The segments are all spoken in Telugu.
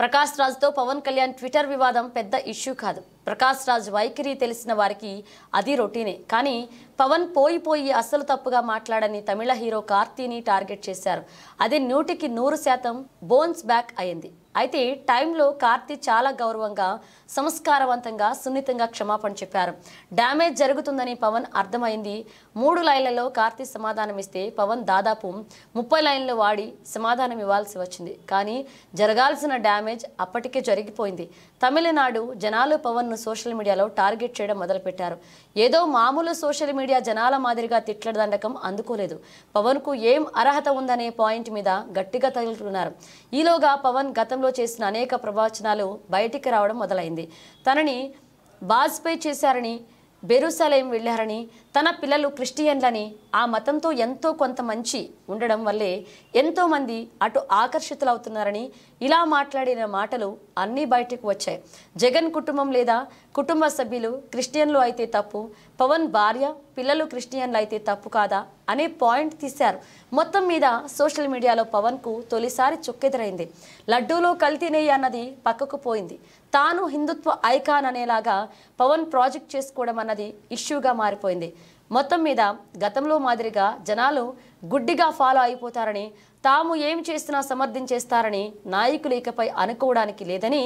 ప్రకాష్ రాజ్తో పవన్ కళ్యాణ్ ట్విట్టర్ వివాదం పెద్ద ఇష్యూ కాదు ప్రకాశ్ రాజ్ వైఖరి తెలిసిన వారికి అది రొటీనే కానీ పవన్ పోయిపోయి అస్సలు తప్పుగా మాట్లాడని తమిళ హీరో కార్తీని టార్గెట్ చేశారు అది నూటికి నూరు శాతం బోన్స్ బ్యాక్ అయింది అయితే టైంలో కార్తీ చాలా గౌరవంగా సంస్కారవంతంగా సున్నితంగా క్షమాపణ చెప్పారు డ్యామేజ్ జరుగుతుందని పవన్ అర్థమైంది మూడు లైన్లలో కార్తీ సమాధానం ఇస్తే పవన్ దాదాపు ముప్పై లైన్లు వాడి సమాధానం ఇవ్వాల్సి వచ్చింది కానీ జరగాల్సిన డ్యామేజ్ అప్పటికే జరిగిపోయింది తమిళనాడు జనాలు పవన్ ను సోషల్ మీడియాలో టార్గెట్ చేయడం మొదలుపెట్టారు ఏదో మామూలు సోషల్ మీడియా జనాల మాదిరిగా తిట్ల దండకం అందుకోలేదు పవన్ కు ఏం అర్హత ఉందనే పాయింట్ మీద గట్టిగా తగులుతున్నారు ఈలోగా పవన్ గతంలో చేసిన అనేక ప్రవచనాలు బయటికి రావడం మొదలైంది తనని బాజ్పేయి చేశారని బెరూసాలయం వెళ్ళారని తన పిల్లలు క్రిస్టియన్లని ఆ మతంతో ఎంతో కొంత మంచి ఉండడం వల్లే ఎంతోమంది అటు ఆకర్షితులవుతున్నారని ఇలా మాట్లాడిన మాటలు అన్నీ బయటకు వచ్చాయి జగన్ కుటుంబం లేదా కుటుంబ సభ్యులు క్రిస్టియన్లు అయితే తప్పు పవన్ భార్య పిల్లలు క్రిస్టియన్లు అయితే తప్పు కాదా అనే పాయింట్ తీశారు మొత్తం మీద సోషల్ మీడియాలో పవన్కు తొలిసారి చుక్కెదురైంది లడ్డూలో కల్తీనేయి అన్నది పక్కకు పోయింది తాను హిందుత్వ ఐకాన్ అనేలాగా పవన్ ప్రాజెక్ట్ చేసుకోవడం అన్నది ఇష్యూగా మారిపోయింది మొత్తం మీద గతంలో మాదిరిగా జనాలు గుడ్డిగా ఫాలో అయిపోతారని తాము ఏం చేస్తున్నా సమర్థించేస్తారని నాయకులు ఇకపై అనుకోవడానికి లేదని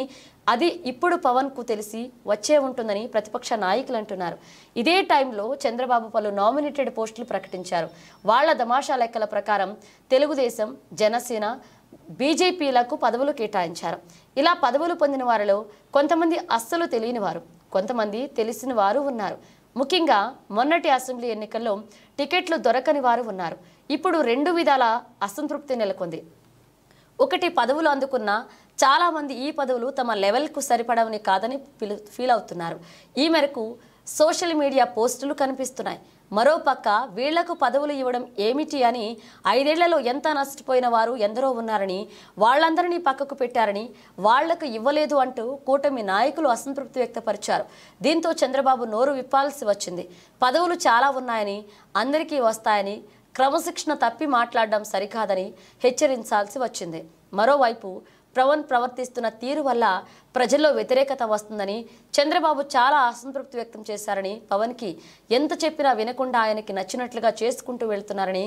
అది ఇప్పుడు పవన్కు తెలిసి వచ్చే ఉంటుందని ప్రతిపక్ష నాయకులు అంటున్నారు ఇదే టైంలో చంద్రబాబు పలు నామినేటెడ్ పోస్టులు ప్రకటించారు వాళ్ల దమాషా లెక్కల ప్రకారం తెలుగుదేశం జనసేన బీజేపీలకు పదవులు కేటాయించారు ఇలా పదవులు పొందిన వారిలో కొంతమంది అస్సలు తెలియనివారు కొంతమంది తెలిసిన వారు ఉన్నారు ముఖ్యంగా మొన్నటి అసెంబ్లీ ఎన్నికల్లో టికెట్లు దొరకని వారు ఉన్నారు ఇప్పుడు రెండు విధాల అసంతృప్తి నెలకొంది ఒకటి పదవులు అందుకున్న చాలామంది ఈ పదవులు తమ లెవెల్కు సరిపడవని కాదని ఫీల్ అవుతున్నారు ఈ మేరకు సోషల్ మీడియా పోస్టులు కనిపిస్తున్నాయి మరోపక్క వీళ్లకు పదవులు ఇవ్వడం ఏమిటి అని ఐదేళ్లలో ఎంత నష్టపోయిన వారు ఎందరో ఉన్నారని వాళ్ళందరినీ పక్కకు పెట్టారని వాళ్లకు ఇవ్వలేదు అంటూ కూటమి నాయకులు అసంతృప్తి వ్యక్తపరిచారు దీంతో చంద్రబాబు నోరు విప్పాల్సి వచ్చింది పదవులు చాలా ఉన్నాయని అందరికీ వస్తాయని క్రమశిక్షణ తప్పి మాట్లాడడం సరికాదని హెచ్చరించాల్సి వచ్చింది మరోవైపు ప్రవన్ ప్రవర్తిస్తున్న తీరు వల్ల ప్రజల్లో వ్యతిరేకత వస్తుందని చంద్రబాబు చాలా అసంతృప్తి వ్యక్తం చేశారని పవన్కి ఎంత చెప్పినా వినకుండా ఆయనకి నచ్చినట్లుగా చేసుకుంటూ వెళ్తున్నారని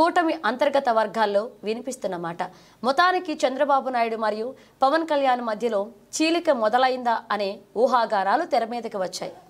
కూటమి అంతర్గత వర్గాల్లో వినిపిస్తున్నమాట మొత్తానికి చంద్రబాబు నాయుడు మరియు పవన్ కళ్యాణ్ మధ్యలో చీలిక మొదలైందా అనే ఊహాగారాలు తెర మీదకి వచ్చాయి